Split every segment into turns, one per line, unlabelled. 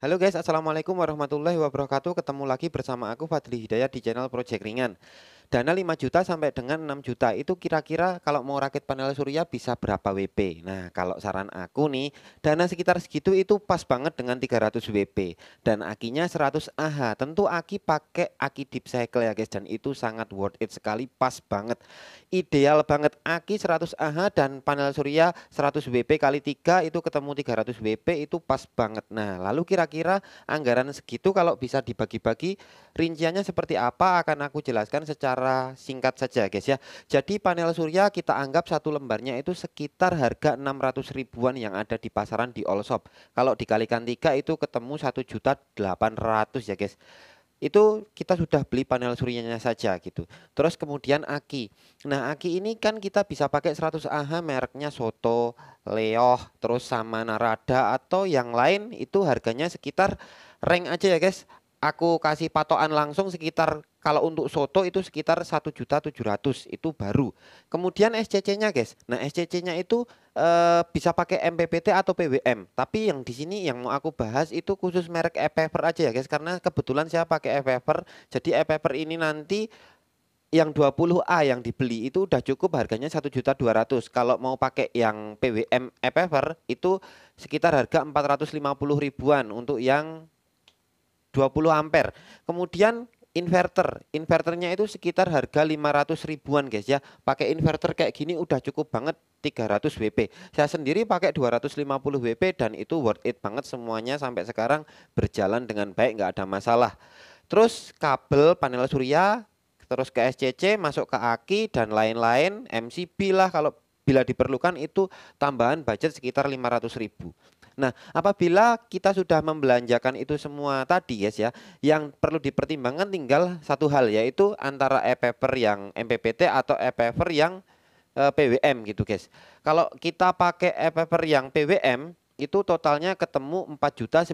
Halo guys, Assalamualaikum warahmatullahi wabarakatuh. Ketemu lagi bersama aku Fadli Hidayat di channel Project Ringan dana 5 juta sampai dengan 6 juta itu kira-kira kalau mau rakit panel surya bisa berapa WP. Nah, kalau saran aku nih, dana sekitar segitu itu pas banget dengan 300 WP dan akinya 100 AH. Tentu aki pakai aki deep cycle ya guys dan itu sangat worth it sekali, pas banget. Ideal banget aki 100 AH dan panel surya 100 WP kali 3 itu ketemu 300 WP itu pas banget. Nah, lalu kira-kira anggaran segitu kalau bisa dibagi-bagi rinciannya seperti apa akan aku jelaskan secara secara singkat saja guys ya. Jadi panel surya kita anggap satu lembarnya itu sekitar harga 600 ribuan yang ada di pasaran di all shop. Kalau dikalikan tiga itu ketemu 1 juta 800 ya guys. Itu kita sudah beli panel suryanya saja gitu. Terus kemudian aki. Nah, aki ini kan kita bisa pakai 100 AH mereknya Soto, Leo, terus sama Narada atau yang lain itu harganya sekitar rank aja ya guys aku kasih patokan langsung sekitar kalau untuk soto itu sekitar satu juta tujuh ratus itu baru. Kemudian SCC-nya, guys. Nah, SCC-nya itu e, bisa pakai MPPT atau PWM. Tapi yang di sini yang mau aku bahas itu khusus merek EPEVER aja ya, guys, karena kebetulan saya pakai EPEVER. Jadi EPEVER ini nanti yang 20A yang dibeli itu udah cukup harganya satu juta dua ratus. Kalau mau pakai yang PWM EPEVER itu sekitar harga empat ratus lima puluh ribuan untuk yang 20 ampere. Kemudian inverter. Inverternya itu sekitar harga 500 ribuan guys ya. Pakai inverter kayak gini udah cukup banget 300 WP. Saya sendiri pakai 250 WP dan itu worth it banget semuanya sampai sekarang berjalan dengan baik nggak ada masalah. Terus kabel panel surya terus ke SCC, masuk ke aki dan lain-lain, MCB lah kalau bila diperlukan itu tambahan budget sekitar 500 ribu. Nah, apabila kita sudah membelanjakan itu semua tadi guys ya, yang perlu dipertimbangkan tinggal satu hal yaitu antara e-paper yang MPPT atau e-paper yang e, PWM gitu guys. Kalau kita pakai e-paper yang PWM itu totalnya ketemu 4.950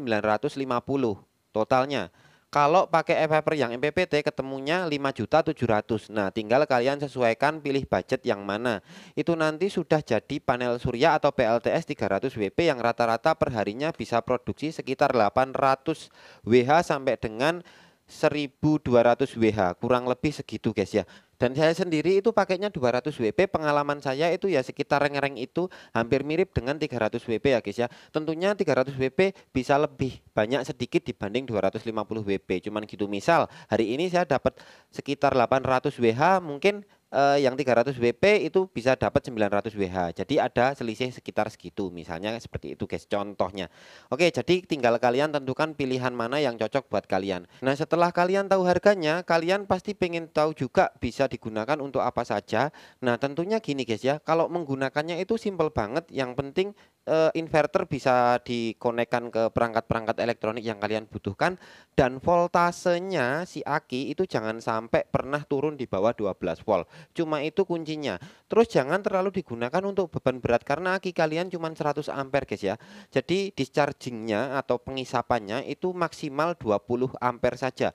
totalnya. Kalau pakai e-paper yang MPPT ketemunya juta 5.700. Nah, tinggal kalian sesuaikan pilih budget yang mana. Itu nanti sudah jadi panel surya atau PLTS 300 WP yang rata-rata perharinya bisa produksi sekitar 800 WH sampai dengan 1200 WH. Kurang lebih segitu, guys ya. Dan saya sendiri itu pakainya 200 WP, pengalaman saya itu ya sekitar reng-reng itu hampir mirip dengan 300 WP ya guys ya. Tentunya 300 WP bisa lebih banyak sedikit dibanding 250 WP. Cuman gitu misal hari ini saya dapat sekitar 800 WH mungkin uh, yang 300 WP itu bisa dapat 900 WH. Jadi ada selisih sekitar segitu misalnya seperti itu guys contohnya. Oke, jadi tinggal kalian tentukan pilihan mana yang cocok buat kalian. Nah, setelah kalian tahu harganya, kalian pasti pengen tahu juga bisa digunakan untuk apa saja. Nah, tentunya gini guys ya, kalau menggunakannya itu simple banget, yang penting uh, inverter bisa dikonekkan ke perangkat-perangkat elektronik yang kalian butuhkan dan voltasenya si aki itu jangan sampai pernah turun di bawah 12 volt. Cuma itu kuncinya. Terus jangan terlalu digunakan untuk beban berat karena aki kalian cuma 100 ampere guys ya. Jadi dischargingnya atau pengisapannya itu maksimal 20 ampere saja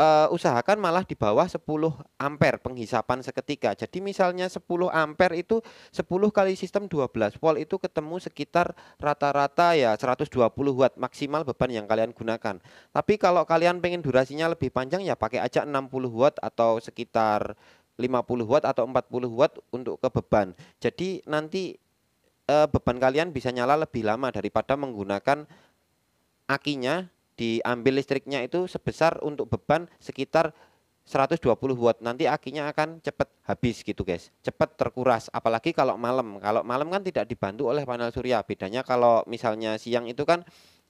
uh, usahakan malah di bawah 10 ampere penghisapan seketika. Jadi misalnya 10 ampere itu 10 kali sistem 12 volt itu ketemu sekitar rata-rata ya 120 watt maksimal beban yang kalian gunakan. Tapi kalau kalian pengen durasinya lebih panjang ya pakai aja 60 watt atau sekitar 50 watt atau 40 watt untuk ke beban. Jadi nanti uh, beban kalian bisa nyala lebih lama daripada menggunakan akinya diambil listriknya itu sebesar untuk beban sekitar 120 watt nanti akinya akan cepat habis gitu guys cepat terkuras apalagi kalau malam kalau malam kan tidak dibantu oleh panel surya bedanya kalau misalnya siang itu kan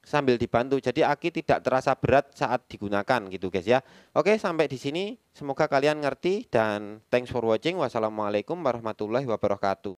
sambil dibantu jadi aki tidak terasa berat saat digunakan gitu guys ya oke sampai di sini semoga kalian ngerti dan thanks for watching wassalamualaikum warahmatullahi wabarakatuh